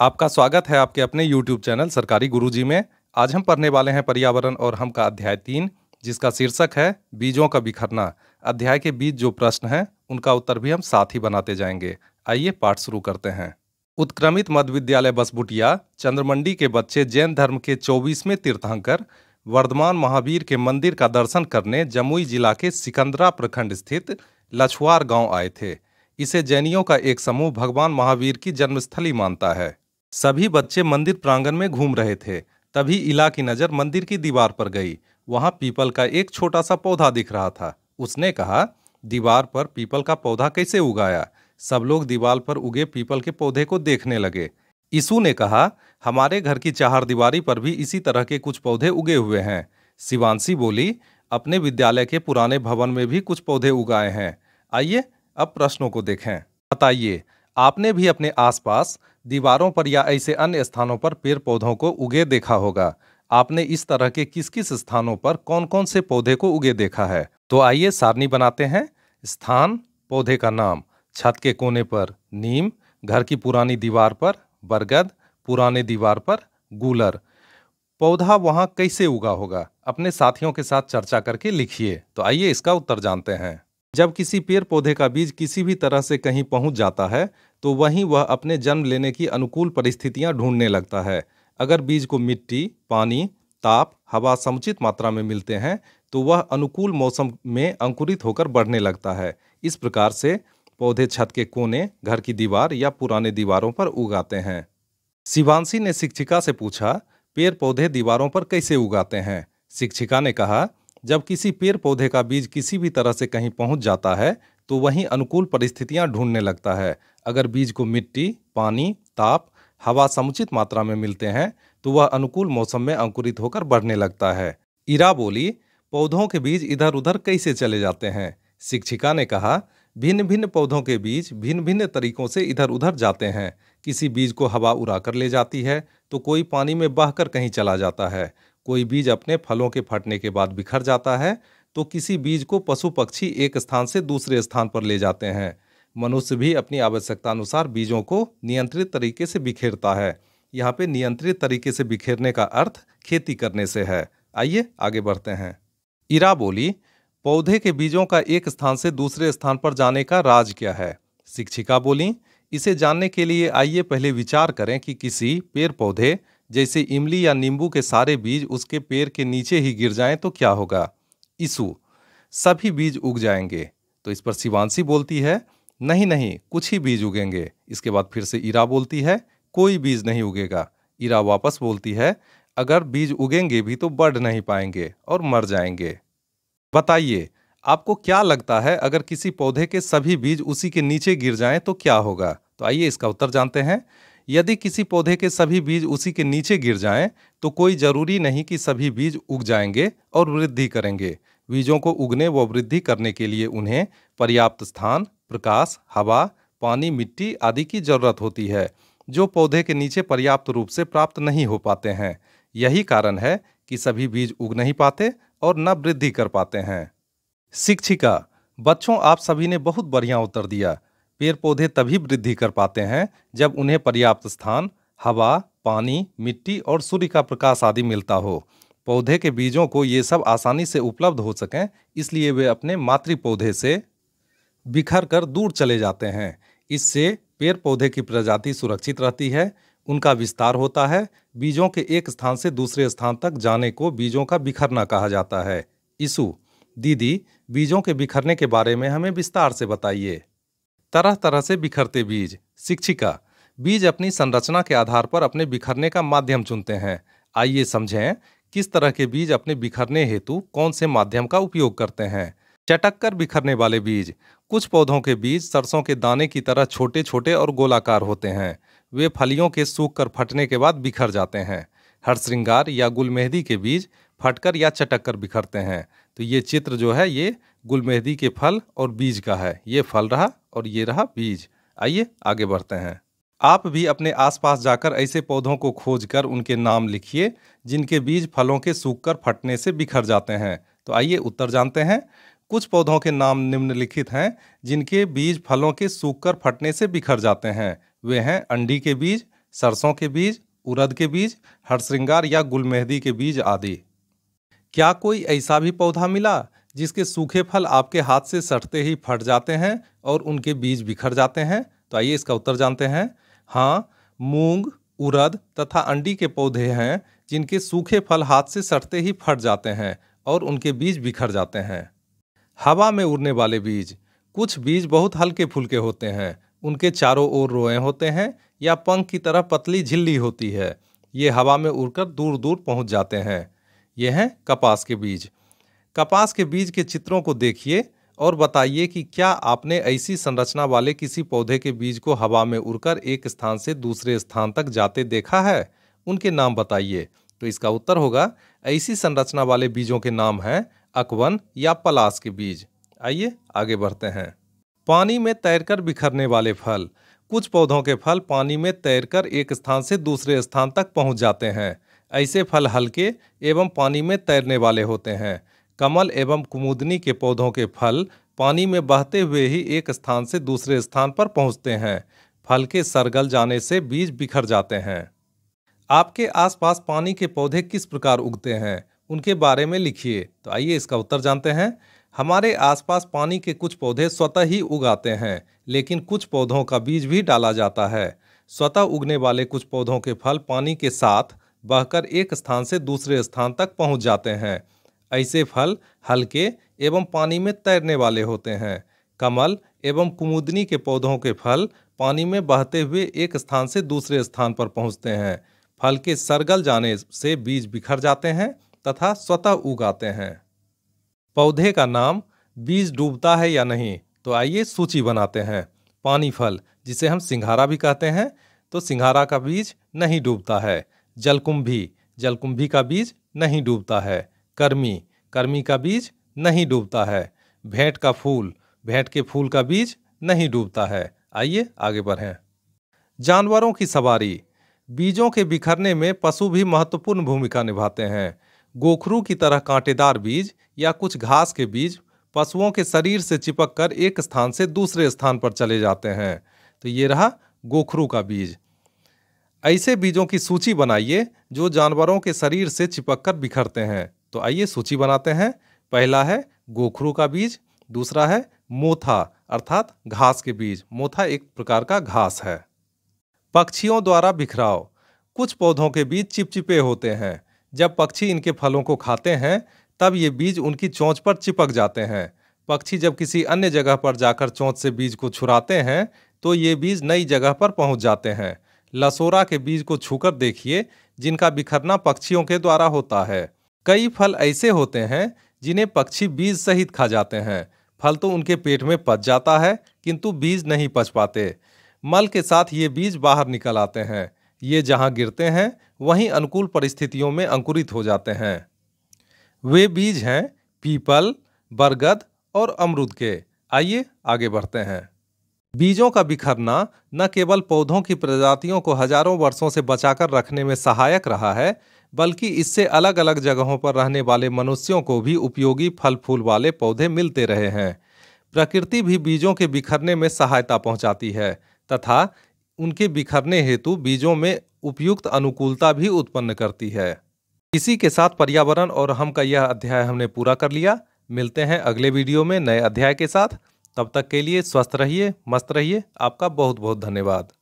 आपका स्वागत है आपके अपने यूट्यूब चैनल सरकारी गुरुजी में आज हम पढ़ने वाले हैं पर्यावरण और हम का अध्याय तीन जिसका शीर्षक है बीजों का बिखरना अध्याय के बीच जो प्रश्न हैं उनका उत्तर भी हम साथ ही बनाते जाएंगे आइए पाठ शुरू करते हैं उत्क्रमित मध्य विद्यालय बसबुटिया चंद्रमंडी के बच्चे जैन धर्म के चौबीसवें तीर्थंकर वर्धमान महावीर के मंदिर का दर्शन करने जमुई जिला के सिकंदरा प्रखंड स्थित लछुआर गांव आए थे इसे जैनियों का एक समूह भगवान महावीर की जन्मस्थली मानता है सभी बच्चे मंदिर प्रांगण में घूम रहे थे तभी इला की नज़र मंदिर की दीवार पर गई वहाँ पीपल का एक छोटा सा पौधा दिख रहा था उसने कहा दीवार पर पीपल का पौधा कैसे उगाया सब लोग दीवार पर उगे पीपल के पौधे को देखने लगे यीशु ने कहा हमारे घर की चार दीवारी पर भी इसी तरह के कुछ पौधे उगे हुए हैं शिवानशी बोली अपने विद्यालय के पुराने भवन में भी कुछ पौधे उगाए हैं आइए अब प्रश्नों को देखें बताइए आपने भी अपने आसपास दीवारों पर या ऐसे अन्य स्थानों पर पेड़ पौधों को उगे देखा होगा आपने इस तरह के किस किस स्थानों पर कौन कौन से पौधे को उगे देखा है तो आइए सारणी बनाते हैं स्थान पौधे का नाम छत के कोने पर नीम घर की पुरानी दीवार पर बरगद पुराने दीवार पर गूलर पौधा वहाँ कैसे उगा होगा अपने साथियों के साथ चर्चा करके लिखिए तो आइए इसका उत्तर जानते हैं जब किसी पेड़ पौधे का बीज किसी भी तरह से कहीं पहुंच जाता है तो वहीं वह अपने जन्म लेने की अनुकूल परिस्थितियां ढूंढने लगता है अगर बीज को मिट्टी पानी ताप हवा समुचित मात्रा में मिलते हैं तो वह अनुकूल मौसम में अंकुरित होकर बढ़ने लगता है इस प्रकार से पौधे छत के कोने घर की दीवार या पुराने दीवारों पर उगाते हैं शिवानशी ने शिक्षिका से पूछा पेड़ पौधे दीवारों पर कैसे उगाते हैं शिक्षिका ने कहा जब किसी पेड़ पौधे का बीज किसी भी तरह से कहीं पहुंच जाता है तो वहीं अनुकूल परिस्थितियां ढूंढने लगता है अगर बीज को मिट्टी पानी ताप हवा समुचित मात्रा में मिलते हैं तो वह अनुकूल मौसम में अंकुरित होकर बढ़ने लगता है इरा बोली पौधों के बीज इधर उधर कैसे चले जाते हैं शिक्षिका ने कहा भिन्न भिन्न पौधों के बीज भिन्न भिन्न तरीकों से इधर उधर जाते हैं किसी बीज को हवा उड़ाकर ले जाती है तो कोई पानी में बहकर कहीं चला जाता है कोई बीज अपने फलों के फटने के बाद बिखर जाता है तो किसी बीज को पशु पक्षी एक स्थान से दूसरे स्थान पर ले जाते हैं मनुष्य भी अपनी आवश्यकता अनुसार बीजों को नियंत्रित तरीके से बिखेरता है यहाँ पे नियंत्रित तरीके से बिखेरने का अर्थ खेती करने से है आइए आगे बढ़ते हैं इरा बोली पौधे के बीजों का एक स्थान से दूसरे स्थान पर जाने का राज क्या है शिक्षिका बोली इसे जानने के लिए आइए पहले विचार करें कि किसी पेड़ पौधे जैसे इमली या नींबू के सारे बीज उसके पेड़ के नीचे ही गिर जाएं तो क्या होगा ईसु सभी बीज उग जाएंगे तो इस पर शिवानशी बोलती है नहीं नहीं कुछ ही बीज उगेंगे इसके बाद फिर से ईरा बोलती है कोई बीज नहीं उगेगा ईरा वापस बोलती है अगर बीज उगेंगे भी तो बढ़ नहीं पाएंगे और मर जाएंगे बताइए आपको क्या लगता है अगर किसी पौधे के सभी बीज उसी के नीचे गिर जाएं तो क्या होगा तो आइए इसका उत्तर जानते हैं यदि किसी पौधे के सभी बीज उसी के नीचे गिर जाएं, तो कोई जरूरी नहीं कि सभी बीज उग जाएंगे और वृद्धि करेंगे बीजों को उगने व वृद्धि करने के लिए उन्हें पर्याप्त स्थान प्रकाश हवा पानी मिट्टी आदि की जरूरत होती है जो पौधे के नीचे पर्याप्त रूप से प्राप्त नहीं हो पाते हैं यही कारण है कि सभी बीज उग नहीं पाते और न वृद्धि कर पाते हैं शिक्षिका बच्चों आप सभी ने बहुत बढ़िया उत्तर दिया पेड़ पौधे तभी वृद्धि कर पाते हैं जब उन्हें पर्याप्त स्थान हवा पानी मिट्टी और सूर्य का प्रकाश आदि मिलता हो पौधे के बीजों को ये सब आसानी से उपलब्ध हो सकें इसलिए वे अपने मातृ पौधे से बिखर कर दूर चले जाते हैं इससे पेड़ पौधे की प्रजाति सुरक्षित रहती है उनका विस्तार होता है बीजों के एक स्थान से दूसरे स्थान तक जाने को बीजों का बिखरना कहा जाता है इसु दीदी बीजों के बिखरने के बारे में हमें विस्तार से बताइए तरह तरह से बिखरते बीज शिक्षिका बीज अपनी संरचना के आधार पर अपने बिखरने का माध्यम चुनते हैं आइए समझें किस तरह के बीज अपने बिखरने हेतु कौन से माध्यम का उपयोग करते हैं चटक कर बिखरने वाले बीज कुछ पौधों के बीज सरसों के दाने की तरह छोटे छोटे और गोलाकार होते हैं वे फलियों के सूख कर फटने के बाद बिखर जाते हैं हर श्रृंगार या गुल मेहंदी के बीज फटकर या चटक कर बिखरते हैं तो ये चित्र जो है ये गुल मेहंदी के फल और बीज का है ये फल रहा और ये रहा बीज आइए आगे बढ़ते हैं आप भी अपने आसपास जाकर ऐसे पौधों को खोजकर उनके नाम लिखिए जिनके बीज फलों के सूखकर फटने से बिखर जाते हैं तो आइए उत्तर जानते हैं कुछ पौधों के नाम निम्नलिखित हैं जिनके बीज फलों के सूखकर फटने से बिखर जाते हैं वे हैं अंडी के बीज सरसों के बीज उड़द के बीज हरश्रृंगार या गुलमेहदी के बीज आदि क्या कोई ऐसा भी पौधा मिला जिसके सूखे फल आपके हाथ से सटते ही फट जाते हैं और उनके बीज बिखर जाते हैं तो आइए इसका उत्तर जानते हैं हाँ मूंग उरद तथा अंडी के पौधे हैं जिनके सूखे फल हाथ से सटते ही फट जाते हैं और उनके बीज बिखर जाते हैं हवा में उड़ने वाले बीज कुछ बीज बहुत हल्के फुलके होते हैं उनके चारों ओर रोए होते हैं या पंख की तरह पतली झिल्ली होती है ये हवा में उड़कर दूर दूर पहुंच जाते हैं ये हैं कपास के बीज कपास के बीज के चित्रों को देखिए और बताइए कि क्या आपने ऐसी संरचना वाले किसी पौधे के बीज को हवा में उड़कर एक स्थान से दूसरे स्थान तक जाते देखा है उनके नाम बताइए तो इसका उत्तर होगा ऐसी संरचना वाले बीजों के नाम हैं अकवन या पलास के बीज आइए आगे बढ़ते हैं पानी में तैरकर बिखरने वाले फल कुछ पौधों के फल पानी में तैरकर एक स्थान से दूसरे स्थान तक पहुंच जाते हैं ऐसे फल हल्के एवं पानी में तैरने वाले होते हैं कमल एवं कुमुदनी के पौधों के फल पानी में बहते हुए ही एक स्थान से दूसरे स्थान पर पहुंचते हैं फल के सरगल जाने से बीज बिखर जाते हैं आपके आसपास पानी के पौधे किस प्रकार उगते हैं उनके बारे में लिखिए तो आइए इसका उत्तर जानते हैं हमारे आसपास पानी के कुछ पौधे स्वतः ही उगाते हैं लेकिन कुछ पौधों का बीज भी डाला जाता है स्वतः उगने वाले कुछ पौधों के फल पानी के साथ बहकर एक स्थान से दूसरे स्थान तक पहुंच जाते हैं ऐसे फल हल्के एवं पानी में तैरने वाले होते हैं कमल एवं कुमुदनी के पौधों के फल पानी में बहते हुए एक स्थान से दूसरे स्थान पर पहुंचते हैं फल के सरगल जाने से बीज बिखर जाते हैं तथा स्वतः उगाते हैं पौधे का नाम बीज डूबता है या नहीं तो आइए सूची बनाते हैं पानी फल जिसे हम सिंघारा भी कहते हैं तो सिंघारा का बीज नहीं डूबता है जलकुंभी जलकुंभी का बीज नहीं डूबता है कर्मी कर्मी का बीज नहीं डूबता है भेंट का फूल भेंट के फूल का बीज नहीं डूबता है आइए आगे बढ़ें जानवरों की सवारी बीजों के बिखरने में पशु भी महत्वपूर्ण भूमिका निभाते हैं गोखरू की तरह कांटेदार बीज या कुछ घास के बीज पशुओं के शरीर से चिपक कर एक स्थान से दूसरे स्थान पर चले जाते हैं तो ये रहा गोखरू का बीज ऐसे बीजों की सूची बनाइए जो जानवरों के शरीर से चिपक कर बिखरते हैं तो आइए सूची बनाते हैं पहला है गोखरू का बीज दूसरा है मोथा अर्थात घास के बीज मोथा एक प्रकार का घास है पक्षियों द्वारा बिखराव कुछ पौधों के बीज चिपचिपे होते हैं जब पक्षी इनके फलों को खाते हैं तब ये बीज उनकी चोंच पर चिपक जाते हैं पक्षी जब किसी अन्य जगह पर जाकर चोंच से बीज को छुराते हैं तो ये बीज नई जगह पर पहुंच जाते हैं लसोरा के बीज को छूकर देखिए जिनका बिखरना पक्षियों के द्वारा होता है कई फल ऐसे होते हैं जिन्हें पक्षी बीज सहित खा जाते हैं फल तो उनके पेट में पच जाता है किंतु बीज नहीं पच पाते मल के साथ ये बीज बाहर निकल आते हैं ये जहाँ गिरते हैं वहीं अनुकूल परिस्थितियों में अंकुरित हो जाते हैं वे बीज हैं पीपल बरगद और अमरूद के आइए आगे बढ़ते हैं बीजों का बिखरना न केवल पौधों की प्रजातियों को हजारों वर्षों से बचाकर रखने में सहायक रहा है बल्कि इससे अलग अलग जगहों पर रहने वाले मनुष्यों को भी उपयोगी फल फूल वाले पौधे मिलते रहे हैं प्रकृति भी बीजों के बिखरने में सहायता पहुंचाती है तथा उनके बिखरने हेतु बीजों में उपयुक्त अनुकूलता भी उत्पन्न करती है इसी के साथ पर्यावरण और हम का यह अध्याय हमने पूरा कर लिया मिलते हैं अगले वीडियो में नए अध्याय के साथ तब तक के लिए स्वस्थ रहिए मस्त रहिए आपका बहुत बहुत धन्यवाद